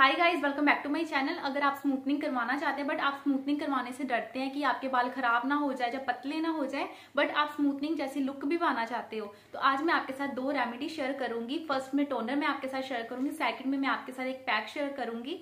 hi guys welcome back to my channel अगर आप smoothening करवाना चाहते हैं बट आप स्मूथनिंग करवाने से डरते हैं कि आपके बाल खराब ना हो जाए या पतले ना हो जाए बट आप स्मूथनिंग जैसी लुक भी पाना चाहते हो तो आज मैं आपके साथ दो रेमेडी शेयर करूंगी फर्स्ट में टोनर मैं आपके साथ शेयर करूंगी सेकंड में मैं आपके साथ एक पैक शेयर करूंगी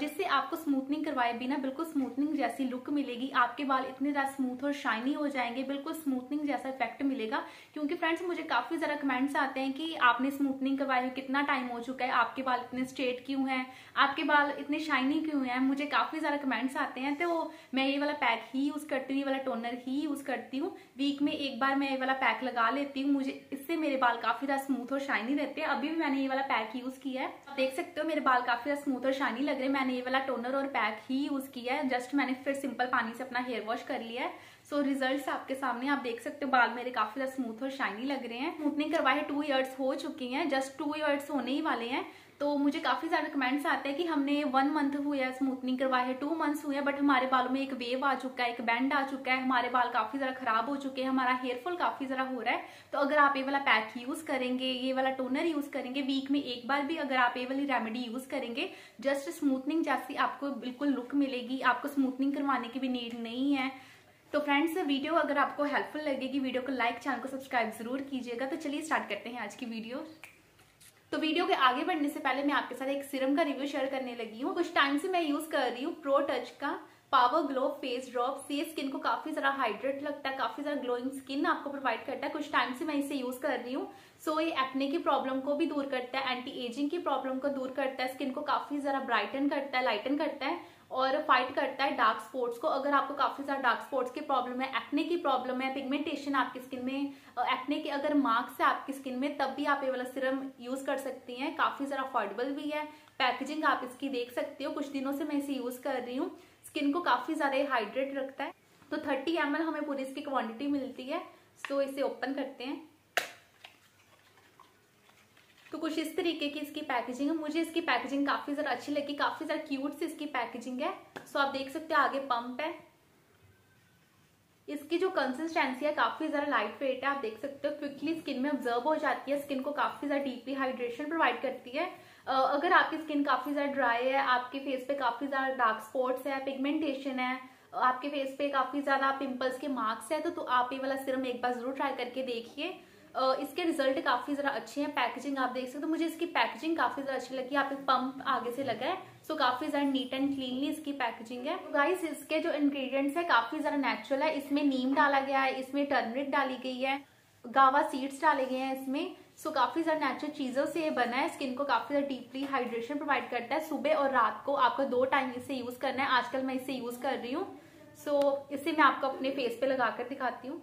जिससे आपको स्मूथनिंग करवाए बिना बिल्कुल स्मूथनिंग जैसी लुक मिलेगी आपके बाल इतने ज्यादा स्मूथ और शाइनी हो जाएंगे बिल्कुल स्मूथनिंग जैसा इफेक्ट मिलेगा क्योंकि फ्रेंड्स मुझे काफी ज्यादा कमेंट्स आते हैं कि आपने स्मूथनिंग करवाई कितना टाइम हो चुका है आपके बाल इतने स्ट्रेट क्यों है आपके बाल इतने शाइनी क्यों हैं मुझे काफ़ी ज़्यादा कमेंट्स आते हैं तो मैं ये वाला पैक ही यूज़ करती हूँ ये वाला टोनर ही यूज़ करती हूँ वीक में एक बार मैं ये वाला पैक लगा लेती हूँ मुझे इससे मेरे बाल काफ़ी ज़्यादा स्मूथ और शाइनी रहते हैं अभी भी मैंने ये वाला पैक यूज़ किया है आप देख सकते हो मेरे बाल काफ़ी ज़्यादा स्मूथ और शाइनी लग रहे हैं मैंने ये वाला टोनर और पैक ही यूज़ किया है जस्ट मैंने फिर सिंपल पानी से अपना हेयर वॉश कर लिया है सो so, रिजल्ट्स आपके सामने आप देख सकते हो बाल मेरे काफ़ी ज़्यादा स्मूथ और शाइनी लग रहे हैं स्मूथनिंग करवाए टू ईयर्स हो चुकी हैं जस्ट टू ईयर्स होने ही वाले हैं तो मुझे काफ़ी ज्यादा कमेंट्स आते हैं कि हमने वन मंथ हुए है स्मूथनिंग करवाए है टू मंथ्स हुए बट हमारे बालों में एक वेव आ चुका है एक बैंड आ चुका है हमारे बाल काफ़ी ज्यादा खराब हो चुके हैं हमारा हेयरफॉल काफ़ी ज़रा हो रहा है तो अगर आप ये वाला पैक यूज़ करेंगे ये वाला टोनर यूज़ करेंगे वीक में एक बार भी अगर आप ये वाली रेमेडी यूज़ करेंगे जस्ट स्मूथनिंग जैसी आपको बिल्कुल लुक मिलेगी आपको स्मूथनिंग करवाने की भी नीड नहीं है तो फ्रेंड्स वीडियो अगर आपको हेल्पफुल लगेगी वीडियो को लाइक चैनल को सब्सक्राइब जरूर कीजिएगा तो चलिए स्टार्ट करते हैं आज की वीडियो तो वीडियो के आगे बढ़ने से पहले मैं आपके साथ एक सिरम का रिव्यू शेयर करने लगी हूँ कुछ टाइम से मैं यूज कर रही हूँ प्रो टच का पावर ग्लो फेस ड्रॉप से स्किन को काफी जरा हाइड्रेट लगता है काफी जरा ग्लोइंग स्किन आपको प्रोवाइड करता है कुछ टाइम से मैं इसे यूज कर रही हूँ सो so, ये एक्ने की प्रॉब्लम को भी दूर करता है एंटी एजिंग की प्रॉब्लम को दूर करता है स्किन को काफी जरा ब्राइटन करता है लाइटन करता है और फाइट करता है डार्क स्पॉट्स को अगर आपको काफ़ी सारे डार्क स्पॉट्स की प्रॉब्लम है एक्ने की प्रॉब्लम है पिगमेंटेशन आपकी स्किन में एक्ने के अगर मार्क्स है आपकी स्किन में तब भी आप ये वाला सिरम यूज़ कर सकती हैं काफ़ी ज्यादा अफोर्डेबल भी है पैकेजिंग आप इसकी देख सकते हो कुछ दिनों से मैं इसे यूज़ कर रही हूँ स्किन को काफ़ी ज़्यादा हाइड्रेट रखता है तो थर्टी एम हमें पूरी इसकी क्वान्टिटी मिलती है सो तो इसे ओपन करते हैं तो कुछ इस तरीके की इसकी पैकेजिंग है मुझे इसकी पैकेजिंग काफी ज़रा अच्छी लगी काफी ज़रा क्यूट सी इसकी पैकेजिंग है सो आप देख सकते हो आगे पंप है इसकी जो कंसिस्टेंसी है काफी ज़रा लाइट वेट है आप देख सकते हो क्विकली स्किन में ऑब्जर्व हो जाती है स्किन को काफी ज़्यादा डीपली हाइड्रेशन प्रोवाइड करती है अगर आपकी स्किन काफी ज़्यादा ड्राई है आपके फेस पे काफी ज़्यादा डार्क स्पॉट्स है पिगमेंटेशन है आपके फेस पे काफी ज़्यादा पिंपल्स के मार्क्स है तो, तो आप ये वाला सिरम एक बार जरूर ट्राई करके देखिए इसके रिजल्ट काफी जरा अच्छे हैं पैकेजिंग आप देख सकते हो तो मुझे इसकी पैकेजिंग काफी जरा अच्छी लगी आप एक पंप आगे से लगा है सो so, काफी ज्यादा नीट एंड क्लीनली इसकी पैकेजिंग है तो गाइस इसके जो इंग्रेडिएंट्स है काफी ज्यादा नेचुरल है इसमें नीम डाला गया है इसमें टर्मरिक डाली गई है गावा सीड्स डाले गए हैं इसमें सो so, काफी ज्यादा नेचुरल चीजों से ये बना है स्किन को काफी ज्यादा डीपली हाइड्रेशन प्रोवाइड करता है सुबह और रात को आपको दो टाइम इसे यूज करना है आजकल मैं इसे यूज कर रही हूँ सो so, इसे मैं आपको अपने फेस पे लगा कर दिखाती हूँ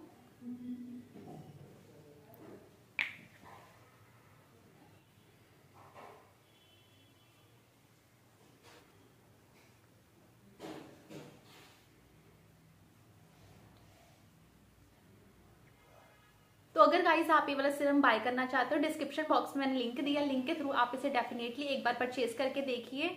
अगर गाइज आप ये वाला सिरम बाय करना चाहते हो डिस्क्रिप्शन बॉक्स में मैंने लिंक दिया लिंक के थ्रू आप इसे डेफिनेटली एक बार परचेज करके देखिए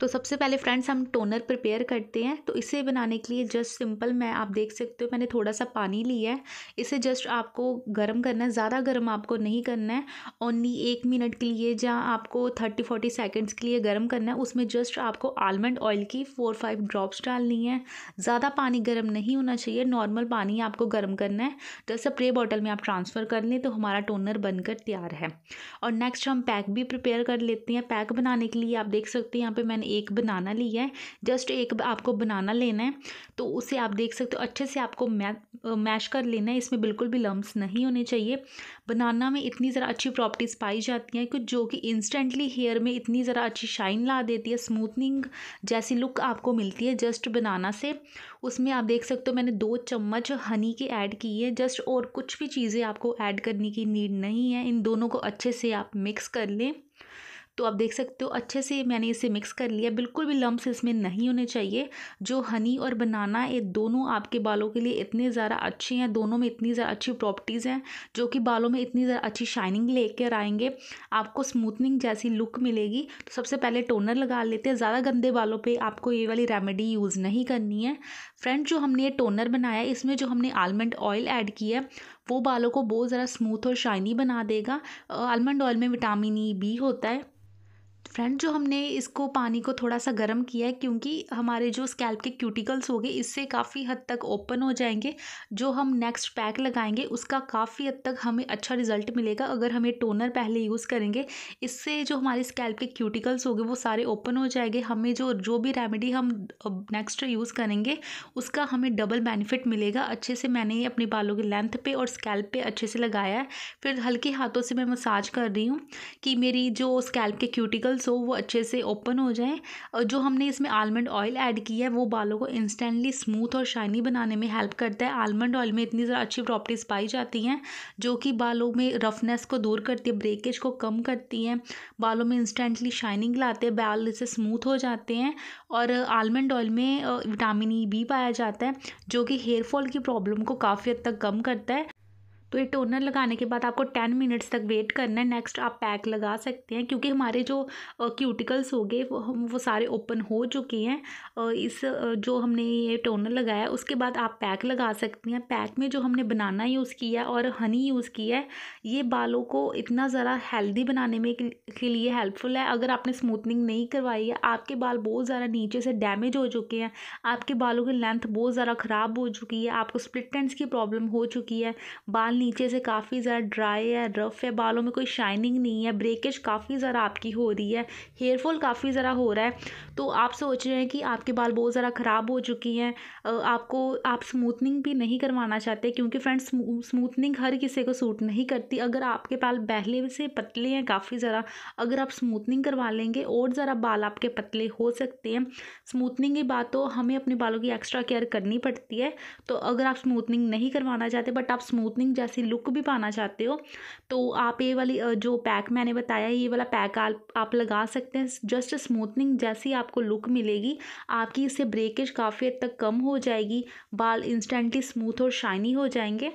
तो सबसे पहले फ्रेंड्स हम टोनर प्रिपेयर करते हैं तो इसे बनाने के लिए जस्ट सिंपल मैं आप देख सकते हो मैंने थोड़ा सा पानी लिया है इसे जस्ट आपको गर्म करना है ज़्यादा गर्म आपको नहीं करना है ओनली एक मिनट के लिए जहाँ आपको थर्टी फोर्टी सेकेंड्स के लिए गर्म करना है उसमें जस्ट आपको आलमंड ऑयल की फ़ोर फाइव ड्रॉप्स डालनी है ज़्यादा पानी गर्म नहीं होना चाहिए नॉर्मल पानी आपको गर्म करना है जस्ट स्प्रे बॉटल में आप ट्रांसफ़र कर लें तो हमारा टोनर बनकर तैयार है और नेक्स्ट हम पैक भी प्रिपेयर कर लेते हैं पैक बनाने के लिए आप देख सकते हैं यहाँ पर मैंने एक बनाना लिया है जस्ट एक आपको बनाना लेना है तो उसे आप देख सकते हो अच्छे से आपको मै मैश कर लेना है इसमें बिल्कुल भी लम्ब नहीं होने चाहिए बनाना में इतनी ज़रा अच्छी प्रॉपर्टीज़ पाई जाती हैं कि जो कि इंस्टेंटली हेयर में इतनी ज़रा अच्छी शाइन ला देती है स्मूथनिंग जैसी लुक आपको मिलती है जस्ट बनाना से उसमें आप देख सकते हो मैंने दो चम्मच हनी की ऐड की है जस्ट और कुछ भी चीज़ें आपको ऐड करने की नीड नहीं है इन दोनों को अच्छे से आप मिक्स कर लें तो आप देख सकते हो अच्छे से मैंने इसे मिक्स कर लिया बिल्कुल भी लम्ब इसमें नहीं होने चाहिए जो हनी और बनाना ये दोनों आपके बालों के लिए इतने ज़्यादा अच्छे हैं दोनों में इतनी ज़्यादा अच्छी प्रॉपर्टीज़ हैं जो कि बालों में इतनी ज़्यादा अच्छी शाइनिंग लेकर आएंगे आपको स्मूथनिंग जैसी लुक मिलेगी तो सबसे पहले टोनर लगा लेते हैं ज़्यादा गंदे बालों पर आपको ये वाली रेमेडी यूज़ नहीं करनी है फ्रेंड जो हमने ये टोनर बनाया इसमें जो हमने आलमंड ऑयल ऐड किया है वो बालों को बहुत ज़्यादा स्मूथ और शाइनी बना देगा आलमंड ऑयल में विटामिन ई बी होता है फ्रेंड जो हमने इसको पानी को थोड़ा सा गर्म किया है क्योंकि हमारे जो स्कैल्प के क्यूटिकल्स हो गए इससे काफ़ी हद तक ओपन हो जाएंगे जो हम नेक्स्ट पैक लगाएंगे उसका काफ़ी हद तक हमें अच्छा रिजल्ट मिलेगा अगर हमें टोनर पहले यूज़ करेंगे इससे जो हमारे स्कैल्प के क्यूटिकल्स हो गए वो सारे ओपन हो जाएंगे हमें जो जो भी रेमेडी हम नेक्स्ट यूज़ करेंगे उसका हमें डबल बेनिफिट मिलेगा अच्छे से मैंने अपने बालों के लेंथ पर और स्कैल्प पर अच्छे से लगाया है फिर हल्के हाथों से मैं मसाज कर रही हूँ कि मेरी जो स्कैल्प के क्यूटिकल रिंकल्स हो वो अच्छे से ओपन हो जाएँ और जो हमने इसमें आलमंड ऑयल ऐड किया है वो बालों को इंस्टेंटली स्मूथ और शाइनी बनाने में हेल्प करता है आलमंड ऑयल में इतनी ज़रा अच्छी प्रॉपर्टीज़ पाई जाती हैं जो कि बालों में रफनेस को दूर करती है ब्रेकेज को कम करती हैं बालों में इंस्टेंटली शाइनिंग लाते हैं बाल इससे स्मूथ हो जाते हैं और आलमंड ऑयल में विटामिन ई भी पाया जाता है जो कि हेयर फॉल की प्रॉब्लम को काफ़ी हद तक कम करता है तो ये टोनर लगाने के बाद आपको टेन मिनट्स तक वेट करना है नेक्स्ट आप पैक लगा सकते हैं क्योंकि हमारे जो क्यूटिकल्स हो गए वो वो सारे ओपन हो चुके हैं इस जो हमने ये टोनर लगाया उसके बाद आप पैक लगा सकती हैं पैक में जो हमने बनाना यूज़ किया और हनी यूज़ किया है ये बालों को इतना ज़रा हेल्दी बनाने में के लिए हेल्पफुल है अगर आपने स्मूथनिंग नहीं करवाई है आपके बाल बहुत ज़्यादा नीचे से डैमेज हो चुके हैं आपके बालों की लेंथ बहुत ज़्यादा ख़राब हो चुकी है आपको स्प्लिट की प्रॉब्लम हो चुकी है बाल नीचे से काफ़ी ज़्यादा ड्राई है रफ़ है बालों में कोई शाइनिंग नहीं है ब्रेकेज काफ़ी ज़रा आपकी हो रही है हेयर फॉल काफ़ी ज़रा हो रहा है तो आप सोच रहे हैं कि आपके बाल बहुत ज़रा ख़राब हो चुकी हैं आपको आप स्मूथनिंग भी नहीं करवाना चाहते क्योंकि फ्रेंड्स स्मूथनिंग हर किसी को सूट नहीं करती अगर आपके बाल पहले से पतले हैं काफ़ी ज़रा अगर आप स्मूथनिंग करवा लेंगे और ज़रा बाल आपके पतले हो सकते हैं स्मूथनिंग की बात तो हमें अपने बालों की एक्स्ट्रा केयर करनी पड़ती है तो अगर आप स्मूथनिंग नहीं करवाना चाहते बट आप स्मूथनिंग ऐसी लुक भी पाना चाहते हो तो आप ये वाली जो पैक मैंने बताया ये वाला पैक आप लगा सकते हैं जस्ट स्मूथनिंग जैसी आपको लुक मिलेगी आपकी इससे ब्रेकेज काफ़ी हद तक कम हो जाएगी बाल इंस्टेंटली स्मूथ और शाइनी हो जाएंगे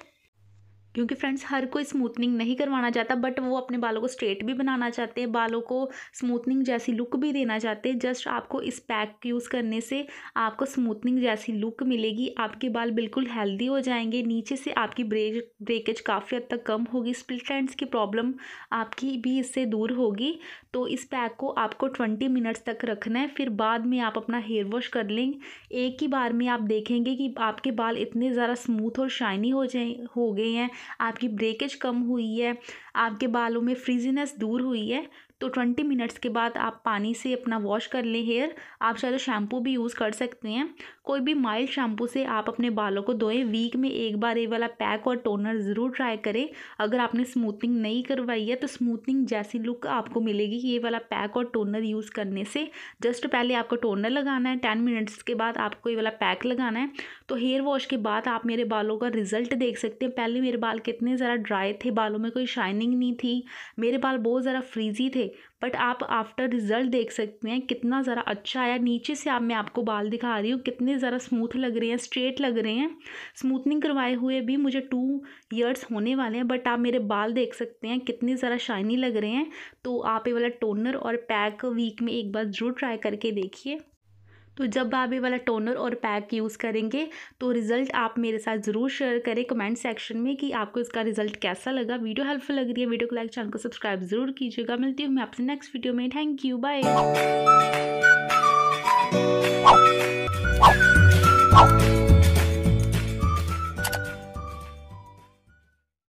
क्योंकि फ्रेंड्स हर कोई स्मूथनिंग नहीं करवाना चाहता बट वो अपने बालों को स्ट्रेट भी बनाना चाहते हैं बालों को स्मूथनिंग जैसी लुक भी देना चाहते हैं जस्ट आपको इस पैक यूज़ करने से आपको स्मूथनिंग जैसी लुक मिलेगी आपके बाल बिल्कुल हेल्दी हो जाएंगे नीचे से आपकी ब्रेक ब्रेकेज काफ़ी हद तक कम होगी स्प्लिट एंड्स की प्रॉब्लम आपकी भी इससे दूर होगी तो इस पैक को आपको ट्वेंटी मिनट्स तक रखना है फिर बाद में आप अपना हेयर वॉश कर लें एक ही बार में आप देखेंगे कि आपके बाल इतने ज़्यादा स्मूथ और शाइनी हो जाए हो गए हैं आपकी ब्रेकेज कम हुई है आपके बालों में फ्रीजीनेस दूर हुई है तो ट्वेंटी मिनट्स के बाद आप पानी से अपना वॉश कर लें हेयर आप चाहे तो शैम्पू भी यूज़ कर सकते हैं कोई भी माइल्ड शैम्पू से आप अपने बालों को धोएं वीक में एक बार ये वाला पैक और टोनर ज़रूर ट्राई करें अगर आपने स्मूथनिंग नहीं करवाई है तो स्मूथनिंग जैसी लुक आपको मिलेगी ये वाला पैक और टोनर यूज़ करने से जस्ट पहले आपको टोनर लगाना है टेन मिनट्स के बाद आपको ये वाला पैक लगाना है तो हेयर वॉश के बाद आप मेरे बालों का रिजल्ट देख सकते हैं पहले मेरे बाल कितने ज़रा ड्राई थे बालों में कोई शाइनिंग नहीं थी मेरे बाल बहुत ज़रा फ्रीजी थे बट आप आफ्टर रिज़ल्ट देख सकते हैं कितना ज़रा अच्छा आया नीचे से आप मैं आपको बाल दिखा रही हूँ कितने ज़रा स्मूथ लग रहे हैं स्ट्रेट लग रहे हैं स्मूथनिंग करवाए हुए भी मुझे टू ईयर्स होने वाले हैं बट आप मेरे बाल देख सकते हैं कितने ज़रा शाइनी लग रहे हैं तो आप ये वाला टोनर और पैक वीक में एक बार ज़रूर ट्राई करके देखिए तो जब आप ये वाला टोनर और पैक यूज़ करेंगे तो रिज़ल्ट आप मेरे साथ ज़रूर शेयर करें कमेंट सेक्शन में कि आपको इसका रिज़ल्ट कैसा लगा वीडियो हेल्पफुल लग रही है वीडियो को लाइक चैनल को सब्सक्राइब ज़रूर कीजिएगा मिलती हूँ मैं आपसे नेक्स्ट वीडियो में थैंक यू बाय